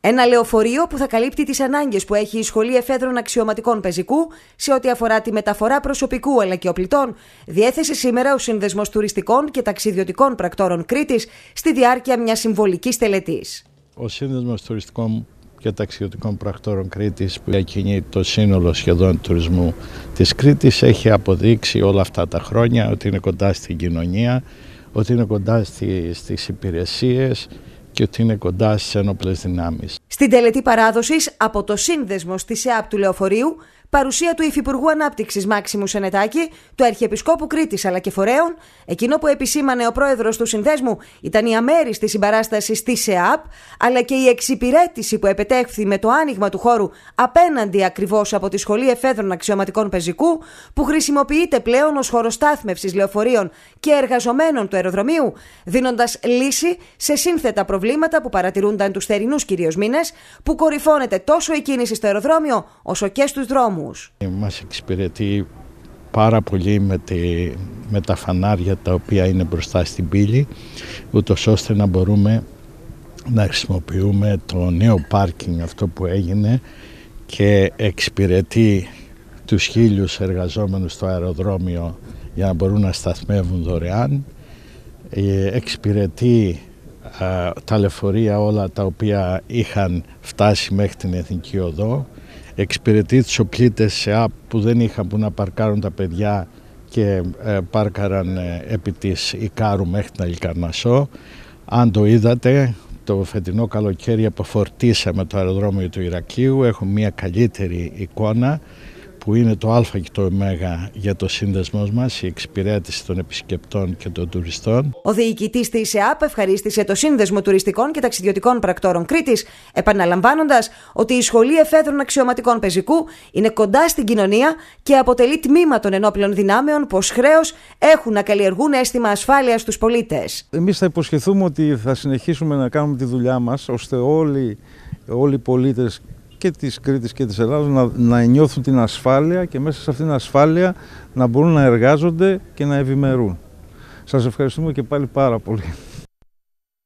Ένα λεωφορείο που θα καλύπτει τις ανάγκες που έχει η Σχολή Εφέδρων Αξιωματικών Πεζικού σε ό,τι αφορά τη μεταφορά προσωπικού αλλά και οπλητών, διέθεσε σήμερα ο Σύνδεσμος Τουριστικών και Ταξιδιωτικών Πρακτόρων Κρήτης στη διάρκεια μιας συμβολικής τελετής. Ο Σύνδεσμος Τουριστικών και Ταξιδιωτικών Πρακτόρων Κρήτης, που διακινεί το σύνολο σχεδόν τουρισμού της Κρήτης, έχει αποδείξει όλα αυτά τα χρόνια ότι είναι κοντά στην κοινωνία, ότι είναι κοντά στις υπηρεσίες και ότι είναι κοντά στι ενόπλε δυνάμεις. Στην τελετή παράδοσης από το σύνδεσμο στη ΣΕΑΠ του Λεωφορείου, παρουσία του Υφυπουργού Ανάπτυξης Μάξιμου Σενετάκη, του Αρχιεπισκόπου Κρήτης αλλά και φορέων, εκείνο που επισήμανε ο πρόεδρος του συνδέσμου ήταν η αμέριστη συμπαράσταση στη ΣΕΑΠ, αλλά και η εξυπηρέτηση που επετέχθη με το άνοιγμα του χώρου απέναντι ακριβώς από τη Σχολή Εφέδρων Αξιωματικών Πεζικού, που χρησιμοποιείται πλέον ως χώρος στάθμευσης λεωφορείων και εργαζομένων του αεροδρομίου, δίνοντας λύση σε σύνθετα προβλήματα που παρατηρούνταν τους θερινούς κυρίως μήνες, που κορυφώνεται τόσο η κίνηση στο αεροδρόμιο όσο και στους δρόμους. Μας εξυπηρετεί πάρα πολύ με, τη, με τα φανάρια τα οποία είναι μπροστά στην πύλη ούτως ώστε να μπορούμε να χρησιμοποιούμε το νέο πάρκινγκ αυτό που έγινε και εξυπηρετεί τους χίλιους εργαζόμενους στο αεροδρόμιο για να μπορούν να σταθμεύουν δωρεάν ε, εξυπηρετεί τα λεωφορεία όλα τα οποία είχαν φτάσει μέχρι την Εθνική Οδό, εξυπηρετεί τους οπλίτες σε ΑΠ που δεν είχαν που να παρκάρουν τα παιδιά και ε, πάρκαραν ε, επί της Ικάρου μέχρι την Αλικαρνασό. Αν το είδατε, το φετινό καλοκαίρι αποφορτήσαμε το αεροδρόμιο του Ηρακλείου, έχουμε μια καλύτερη εικόνα που είναι το α και το ω για το σύνδεσμός μας, η εξυπηρέτηση των επισκεπτών και των τουριστών. Ο διοικητής της ΕΑΠ ευχαρίστησε το Σύνδεσμο Τουριστικών και Ταξιδιωτικών Πρακτόρων Κρήτης, επαναλαμβάνοντας ότι η Σχολή Εφέδρων Αξιωματικών Πεζικού είναι κοντά στην κοινωνία και αποτελεί τμήμα των ενόπλων δυνάμεων που χρέος έχουν να καλλιεργούν αίσθημα ασφάλειας στους πολίτες. Εμείς θα υποσχεθούμε ότι θα συνεχίσουμε να κάνουμε τη δουλειά μας ώστε όλοι, όλοι οι πολίτες και της Κρήτης και της Ελλάδας να, να νιώθουν την ασφάλεια και μέσα σε αυτήν την ασφάλεια να μπορούν να εργάζονται και να ευημερούν. Σας ευχαριστούμε και πάλι πάρα πολύ.